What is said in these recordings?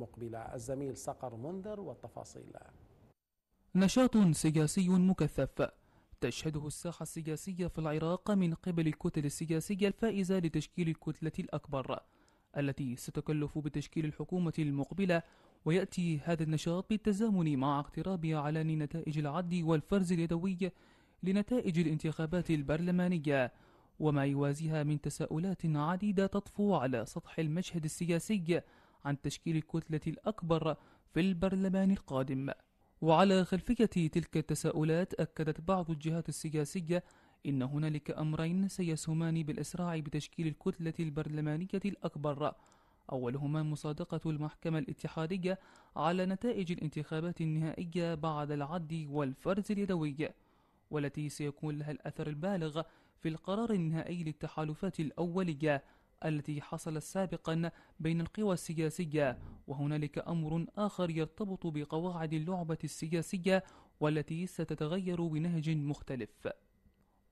مقبلة الزميل صقر منذر والتفاصيل نشاط سياسي مكثف تشهده الساحة السياسية في العراق من قبل الكتل السياسية الفائزة لتشكيل الكتلة الأكبر التي ستكلف بتشكيل الحكومة المقبلة ويأتي هذا النشاط بالتزامن مع اقتراب أعلان نتائج العد والفرز اليدوي لنتائج الانتخابات البرلمانية وما يوازيها من تساؤلات عديدة تطفو على سطح المشهد السياسي عن تشكيل الكتلة الأكبر في البرلمان القادم وعلى خلفية تلك التساؤلات أكدت بعض الجهات السياسية إن هنالك أمرين سيسهمان بالإسراع بتشكيل الكتلة البرلمانية الأكبر أولهما مصادقة المحكمة الاتحادية على نتائج الانتخابات النهائية بعد العد والفرز اليدوي والتي سيكون لها الأثر البالغ في القرار النهائي للتحالفات الأولية التي حصلت سابقا بين القوى السياسية وهنالك أمر آخر يرتبط بقواعد اللعبة السياسية والتي ستتغير بنهج مختلف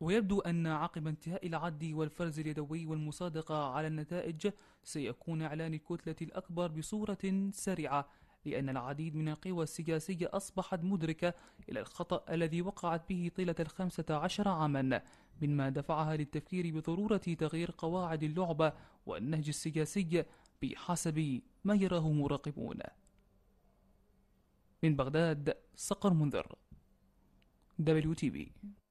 ويبدو أن عقب انتهاء العد والفرز اليدوي والمصادقة على النتائج سيكون إعلان الكتلة الأكبر بصورة سريعة لأن العديد من القوى السياسية أصبحت مدركة إلى الخطأ الذي وقعت به طيلة الخمسة عشر عاما مما دفعها للتفكير بضرورة تغيير قواعد اللعبة والنهج السياسي بحسب ما يراه مراقبون من بغداد صقر منذر WTV